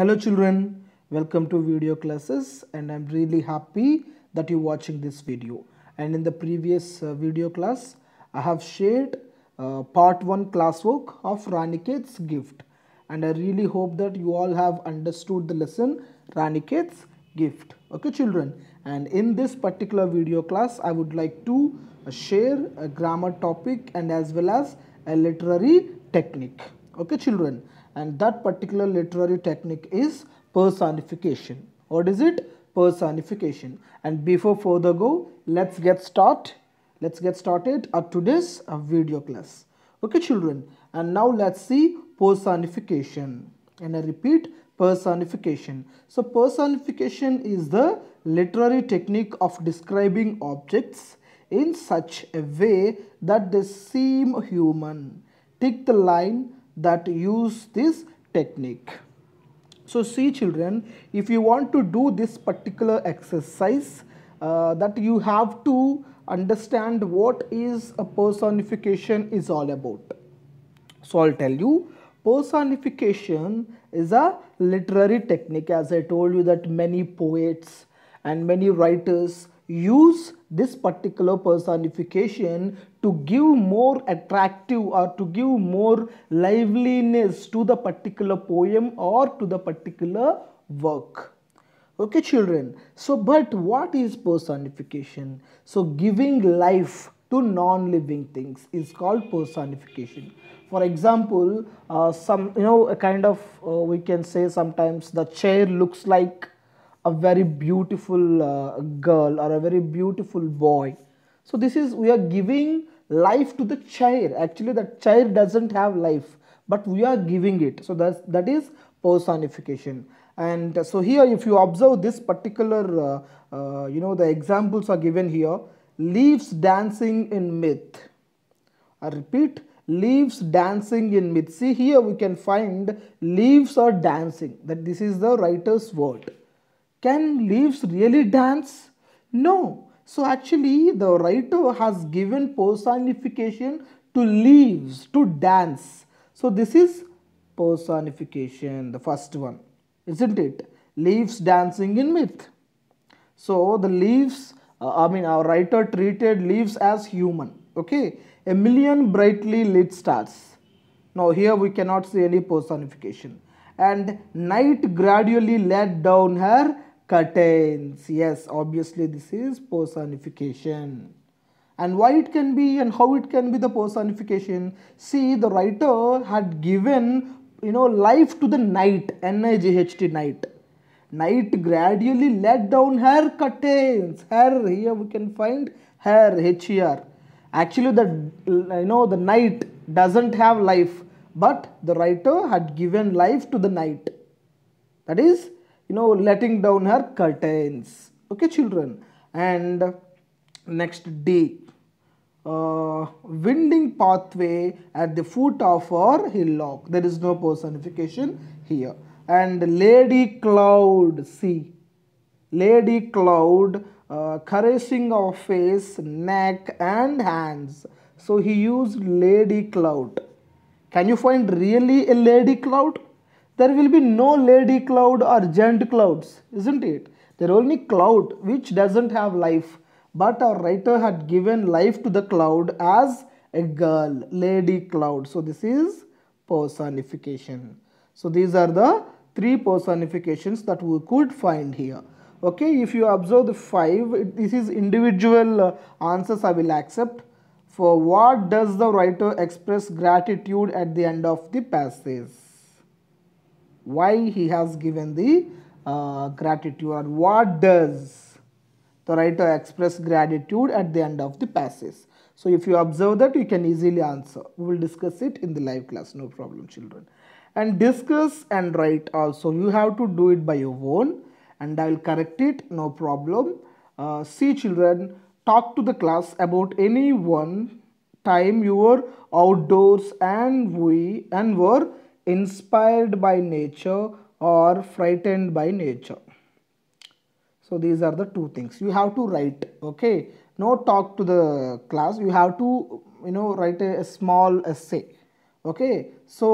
hello children welcome to video classes and i'm really happy that you're watching this video and in the previous uh, video class i have shared uh, part 1 classwork of Raniket's gift and i really hope that you all have understood the lesson Raniket's gift okay children and in this particular video class i would like to uh, share a grammar topic and as well as a literary technique okay children and that particular literary technique is personification. What is it? Personification. And before further go, let's get start. Let's get started at today's uh, video class. Okay children, and now let's see personification. And I repeat, personification. So personification is the literary technique of describing objects in such a way that they seem human. Take the line that use this technique. So see children, if you want to do this particular exercise uh, that you have to understand what is a personification is all about. So I'll tell you, personification is a literary technique as I told you that many poets and many writers use this particular personification to give more attractive or to give more liveliness to the particular poem or to the particular work. Okay children, so but what is personification? So giving life to non-living things is called personification. For example, uh, some you know a kind of uh, we can say sometimes the chair looks like a very beautiful uh, girl or a very beautiful boy. So this is, we are giving life to the child. Actually, the child doesn't have life, but we are giving it. So that's, that is personification. And so here, if you observe this particular, uh, uh, you know, the examples are given here. Leaves dancing in myth. I repeat, leaves dancing in myth. See here, we can find leaves are dancing. That this is the writer's word. Can leaves really dance? No. So actually the writer has given personification to leaves, to dance. So this is personification, the first one, isn't it? Leaves dancing in myth. So the leaves, uh, I mean our writer treated leaves as human, okay? A million brightly lit stars. Now here we cannot see any personification. And night gradually let down her curtains yes obviously this is personification and why it can be and how it can be the personification see the writer had given you know life to the night n-i-g-h-t night night gradually let down her curtains her here we can find her her actually the you know the night doesn't have life but the writer had given life to the night that is you know letting down her curtains okay children and next day, uh, winding pathway at the foot of her hillock there is no personification here and lady cloud see, lady cloud uh, caressing of face neck and hands so he used lady cloud can you find really a lady cloud there will be no lady cloud or gent clouds, isn't it? There only cloud which doesn't have life. But our writer had given life to the cloud as a girl, lady cloud. So this is personification. So these are the three personifications that we could find here. Okay, if you observe the five, it, this is individual uh, answers I will accept. For what does the writer express gratitude at the end of the passage? why he has given the uh, gratitude or what does the writer express gratitude at the end of the passage. So if you observe that you can easily answer. We will discuss it in the live class no problem children. And discuss and write also you have to do it by your own and I will correct it no problem. Uh, see children talk to the class about any one time you were outdoors and we and were inspired by nature or frightened by nature. So these are the two things. You have to write, okay? No talk to the class. You have to, you know, write a, a small essay, okay? So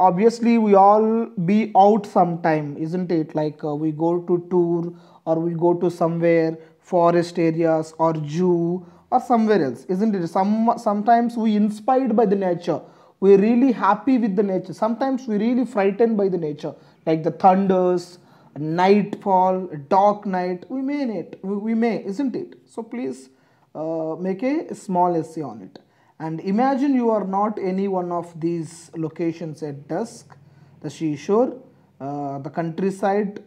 obviously we all be out sometime, isn't it? Like uh, we go to tour or we go to somewhere, forest areas or zoo or somewhere else, isn't it? Some Sometimes we inspired by the nature we're really happy with the nature. Sometimes we're really frightened by the nature, like the thunders, nightfall, dark night. We may it. We may, isn't it? So please uh, make a small essay on it. And imagine you are not any one of these locations at dusk, the seashore, uh, the countryside,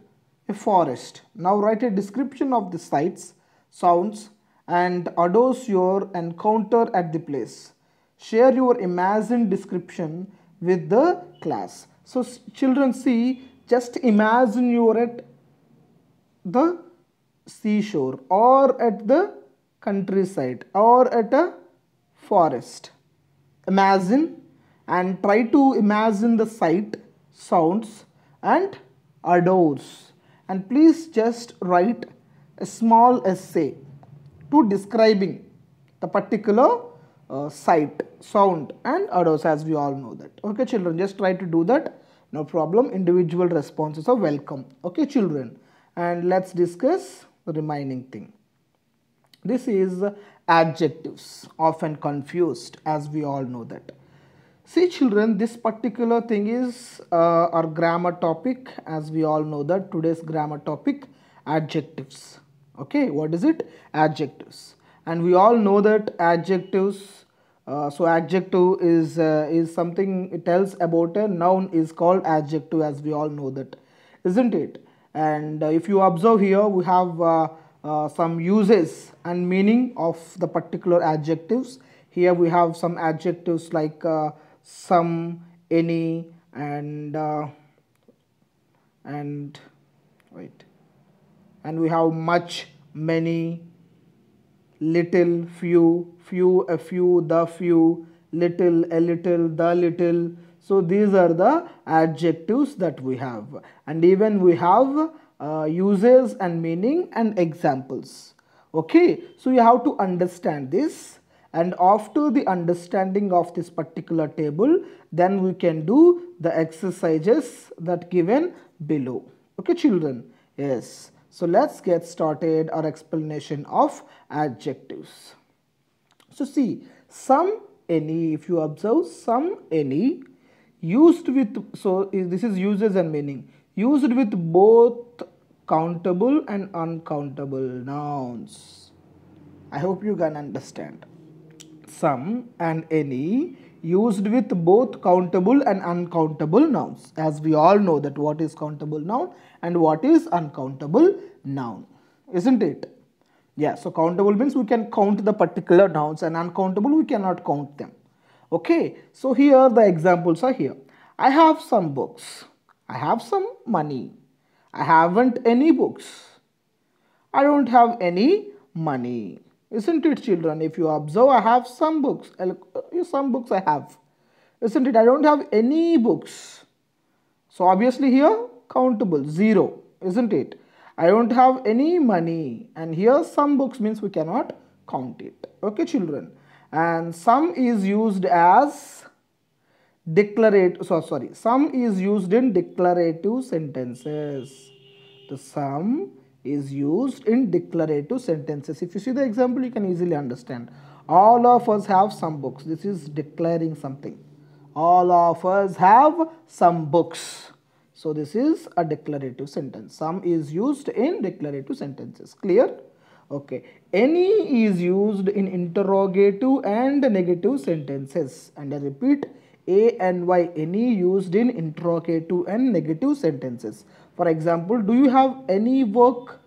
a forest. Now write a description of the sights, sounds, and adores your encounter at the place share your imagined description with the class. So children see, just imagine you're at the seashore or at the countryside or at a forest. Imagine and try to imagine the sight, sounds and odors. And please just write a small essay to describing the particular uh, sight, sound and others as we all know that. Okay children, just try to do that. No problem. Individual responses are welcome. Okay children. And let's discuss the remaining thing. This is adjectives often confused as we all know that. See children, this particular thing is uh, our grammar topic as we all know that today's grammar topic adjectives. Okay, what is it? Adjectives. And we all know that adjectives uh, so adjective is uh, is something it tells about a noun is called adjective as we all know that isn't it and uh, if you observe here we have uh, uh, some uses and meaning of the particular adjectives here we have some adjectives like uh, some any and and wait and we have much many little, few, few, a few, the few, little, a little, the little. So these are the adjectives that we have. And even we have uh, uses and meaning and examples. Okay, so you have to understand this and after the understanding of this particular table then we can do the exercises that given below okay children yes so let's get started our explanation of adjectives. So see, some, any, if you observe some, any, used with, so this is uses and meaning, used with both countable and uncountable nouns. I hope you can understand. Some and any used with both countable and uncountable nouns as we all know that what is countable noun and what is uncountable noun isn't it yeah so countable means we can count the particular nouns and uncountable we cannot count them okay so here the examples are here i have some books i have some money i haven't any books i don't have any money isn't it children? If you observe, I have some books. Uh, some books I have. Isn't it? I don't have any books. So obviously here countable 0. Isn't it? I don't have any money. And here some books means we cannot count it. Okay children. And some is used as declarative so sorry some is used in declarative sentences the sum is used in declarative sentences. If you see the example, you can easily understand. All of us have some books. This is declaring something. All of us have some books. So this is a declarative sentence. Some is used in declarative sentences. Clear? Okay. Any is used in interrogative and negative sentences. And I repeat, A and Y, any used in interrogative and negative sentences. For example, do you have any work?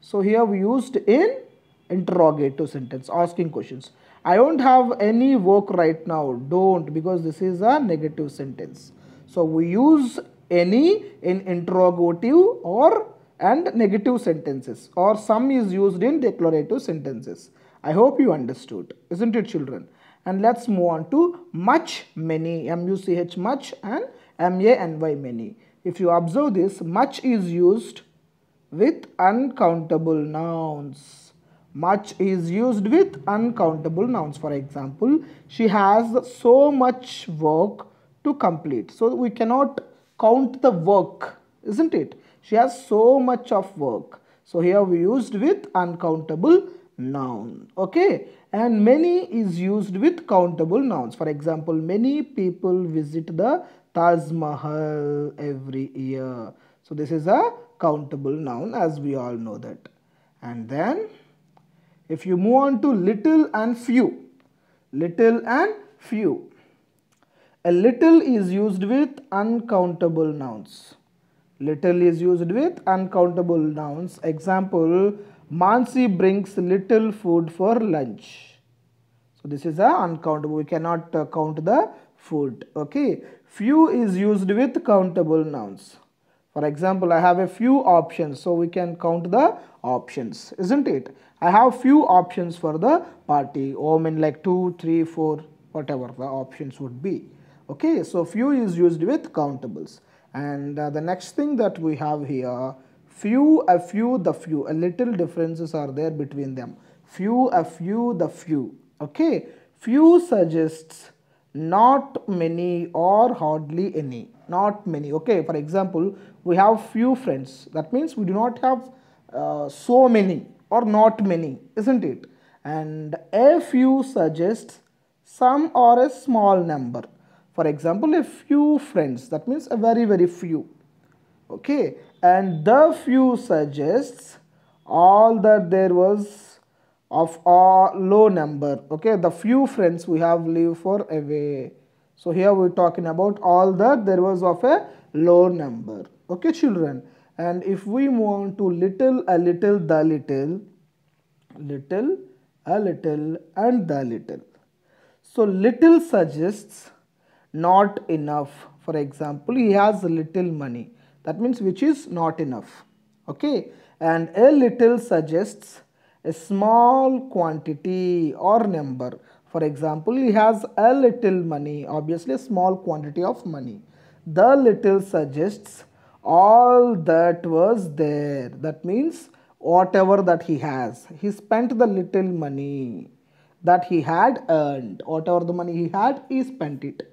So here we used in interrogative sentence, asking questions. I don't have any work right now. Don't because this is a negative sentence. So we use any in interrogative or and negative sentences or some is used in declarative sentences. I hope you understood. Isn't it children? And let's move on to much, many, M-U-C-H much and M-A-N-Y many. If you observe this, much is used with uncountable nouns. Much is used with uncountable nouns. For example, she has so much work to complete. So we cannot count the work, isn't it? She has so much of work. So here we used with uncountable noun. Okay. And many is used with countable nouns. For example, many people visit the Taj Mahal every year. So this is a countable noun as we all know that. And then if you move on to little and few, little and few. A little is used with uncountable nouns. Little is used with uncountable nouns. Example, Mansi brings little food for lunch. So this is a uncountable. We cannot uh, count the food okay few is used with countable nouns for example I have a few options so we can count the options isn't it I have few options for the party oh I mean like two, three, four, whatever the options would be okay so few is used with countables and uh, the next thing that we have here few a few the few a little differences are there between them few a few the few okay few suggests not many or hardly any not many okay for example we have few friends that means we do not have uh, so many or not many isn't it and a few suggests some or a small number for example a few friends that means a very very few okay and the few suggests all that there was of a low number okay the few friends we have live for away so here we're talking about all the was of a low number okay children and if we move on to little a little the little little a little and the little so little suggests not enough for example he has little money that means which is not enough okay and a little suggests a small quantity or number. For example, he has a little money, obviously a small quantity of money. The little suggests all that was there. That means whatever that he has. He spent the little money that he had earned. Whatever the money he had, he spent it.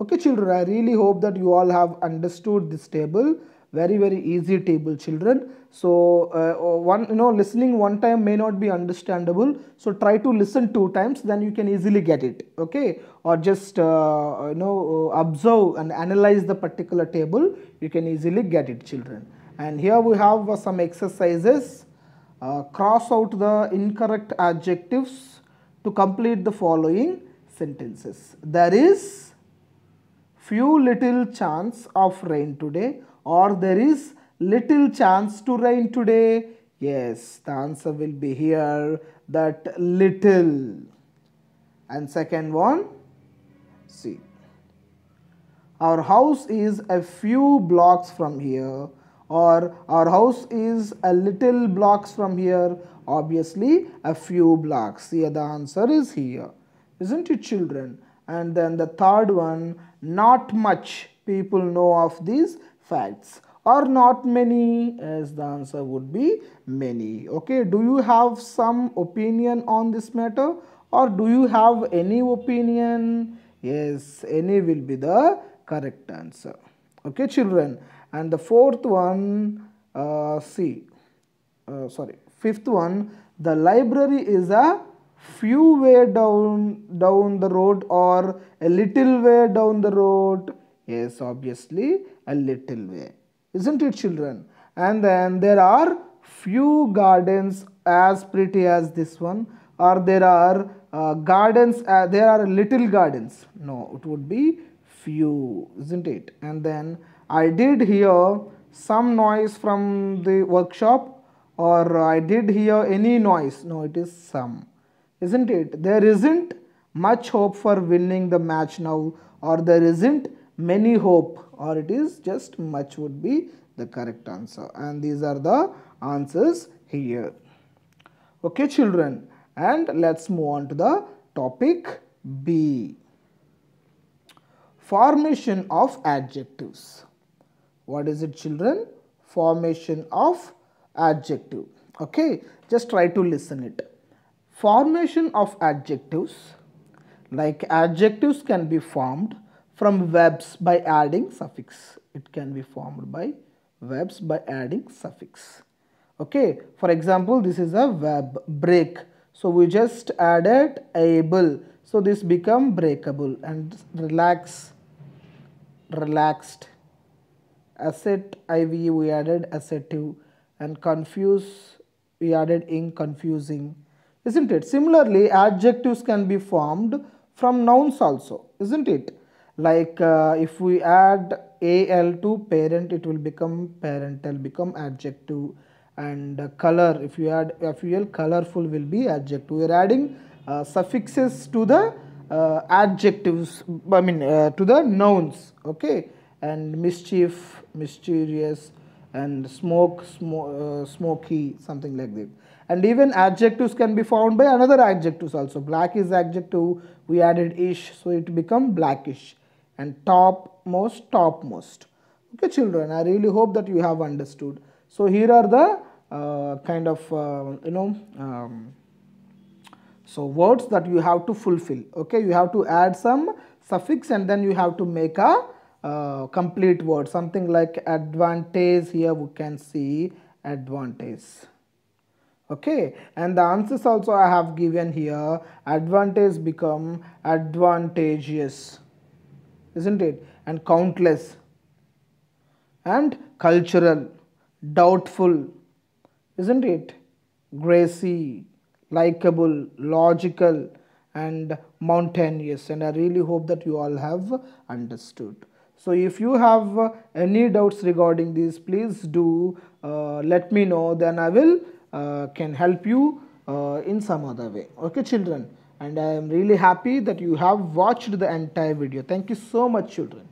Okay children, I really hope that you all have understood this table very very easy table children so uh, uh, one you know listening one time may not be understandable so try to listen two times then you can easily get it okay or just uh, you know uh, observe and analyze the particular table you can easily get it children and here we have uh, some exercises uh, cross out the incorrect adjectives to complete the following sentences there is few little chance of rain today or there is little chance to rain today? Yes, the answer will be here that little. And second one, see. Our house is a few blocks from here or our house is a little blocks from here. Obviously, a few blocks. Here the answer is here. Isn't it children? And then the third one, not much people know of these facts or not many as the answer would be many okay do you have some opinion on this matter or do you have any opinion yes any will be the correct answer okay children and the fourth one uh, see uh, sorry fifth one the library is a few way down down the road or a little way down the road Yes, obviously a little way. Isn't it children? And then there are few gardens as pretty as this one or there are uh, gardens, uh, there are little gardens. No, it would be few, isn't it? And then I did hear some noise from the workshop or I did hear any noise. No, it is some, isn't it? There isn't much hope for winning the match now or there isn't many hope or it is just much would be the correct answer and these are the answers here. Okay children and let's move on to the topic B. Formation of adjectives. What is it children? Formation of adjective. Okay just try to listen it. Formation of adjectives like adjectives can be formed from webs by adding suffix. It can be formed by webs by adding suffix. Okay, for example, this is a web break. So we just added able. So this become breakable and relax, relaxed. Asset IV we added assertive and confuse we added ink confusing. Isn't it? Similarly, adjectives can be formed from nouns also. Isn't it? like uh, if we add al to parent it will become parental become adjective and uh, color if you add ful colorful will be adjective we are adding uh, suffixes to the uh, adjectives i mean uh, to the nouns okay and mischief mysterious and smoke sm uh, smoky something like that. and even adjectives can be found by another adjectives also black is adjective we added ish so it become blackish and topmost, topmost. Okay children, I really hope that you have understood. So here are the uh, kind of, uh, you know, um, so words that you have to fulfill. Okay, you have to add some suffix and then you have to make a uh, complete word. Something like advantage here we can see advantage okay and the answers also I have given here advantage become advantageous isn't it? And countless. And cultural, doubtful, isn't it? Gracy, likable, logical, and mountainous. And I really hope that you all have understood. So if you have any doubts regarding these, please do uh, let me know. Then I will uh, can help you uh, in some other way. Okay, children and I am really happy that you have watched the entire video. Thank you so much children.